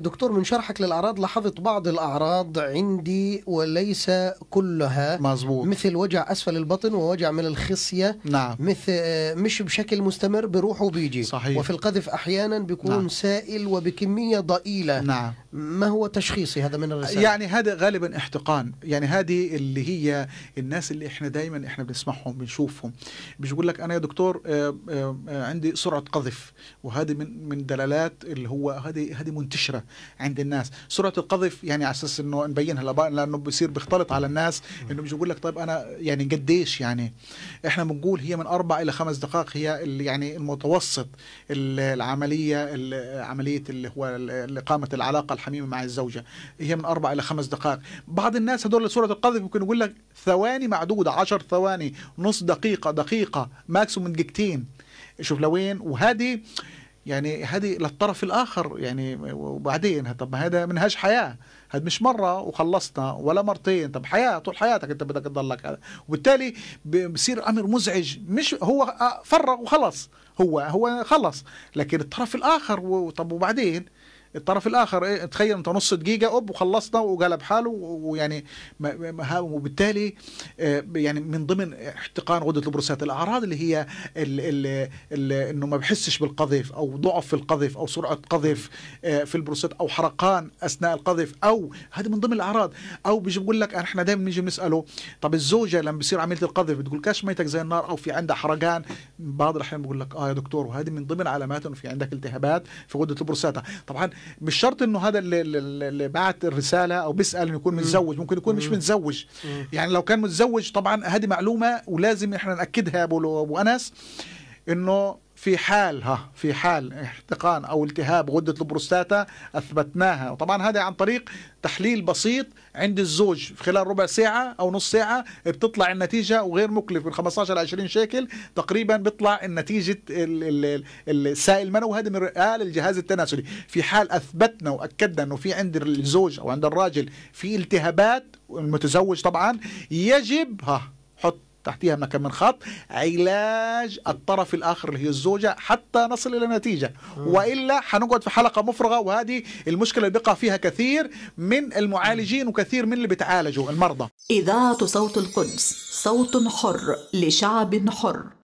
دكتور من شرحك للأعراض لاحظت بعض الأعراض عندي وليس كلها مزبوط. مثل وجع أسفل البطن ووجع من الخصية نعم مثل آه، مش بشكل مستمر بروح وبيجي صحيح وفي القذف أحيانا بيكون نعم. سائل وبكمية ضئيلة نعم ما هو تشخيصي هذا من الرسالة؟ يعني هذا غالبا احتقان، يعني هذه اللي هي الناس اللي احنا دايما احنا بنسمعهم بنشوفهم مش لك انا يا دكتور آه، آه، آه، عندي سرعه قذف وهذه من من دلالات اللي هو هذه هذه منتشره عند الناس، سرعه القذف يعني على اساس انه نبينها لانه بيصير بيختلط على الناس انه مش لك طيب انا يعني قديش يعني احنا بنقول هي من اربع الى خمس دقائق هي اللي يعني المتوسط العمليه عمليه اللي هو اقامه العلاقه الحميمه مع الزوجه هي من اربع الى خمس دقائق بعض الناس هدول سوره القذف ممكن يقول لك ثواني معدوده 10 ثواني نص دقيقه دقيقه ماكسيموم دقيقتين شوف لوين وهذه يعني هذه للطرف الاخر يعني وبعدين طب ما هذا منهج حياه هذا مش مره وخلصنا ولا مرتين طب حياه طول حياتك انت بدك تضلك هذا وبالتالي بصير امر مزعج مش هو آه، فرغ وخلص هو هو خلص لكن الطرف الاخر طب وبعدين الطرف الاخر ايه تخيل انت نص دقيقه اوب وخلصنا وقلب حاله ويعني وبالتالي آه، يعني من ضمن احتقان غده البروستات الاعراض اللي هي الـ الـ الـ انه ما بحسش بالقذف او ضعف في القذف او سرعه قذف آه، في البروستات او حرقان اثناء القذف او هذه من ضمن الاعراض او بيجي بقول لك احنا دائما بنيجي بنساله طب الزوجه لما بيصير عمليه القذف بتقول كاش ميتك زي النار او في عندها حرقان بعض الاحيان بقول لك اه يا دكتور وهذه من ضمن علامات انه في عندك التهابات في غده البروستاتا طبعا مش شرط انه هذا اللي, اللي بعت الرساله او بيسال انه يكون متزوج ممكن يكون مش متزوج يعني لو كان متزوج طبعا هذه معلومه ولازم احنا ناكدها ابو انس انه في حال ها في حال احتقان او التهاب غده البروستاتا اثبتناها وطبعا هذا عن طريق تحليل بسيط عند الزوج خلال ربع ساعه او نص ساعه بتطلع النتيجه وغير مكلف من 15 ل 20 شيكل تقريبا بيطلع النتيجه السائل المنوي هذا رئال للجهاز التناسلي في حال اثبتنا واكدنا انه في عند الزوج او عند الراجل في التهابات المتزوج طبعا يجب ها حط تحتها هناك من خط علاج الطرف الآخر اللي هي الزوجة حتى نصل إلى نتيجة وإلا حنقعد في حلقة مفرغة وهذه المشكلة اللي بيقع فيها كثير من المعالجين وكثير من اللي بتعالجوا المرضى إذاعة صوت القدس صوت حر لشعب حر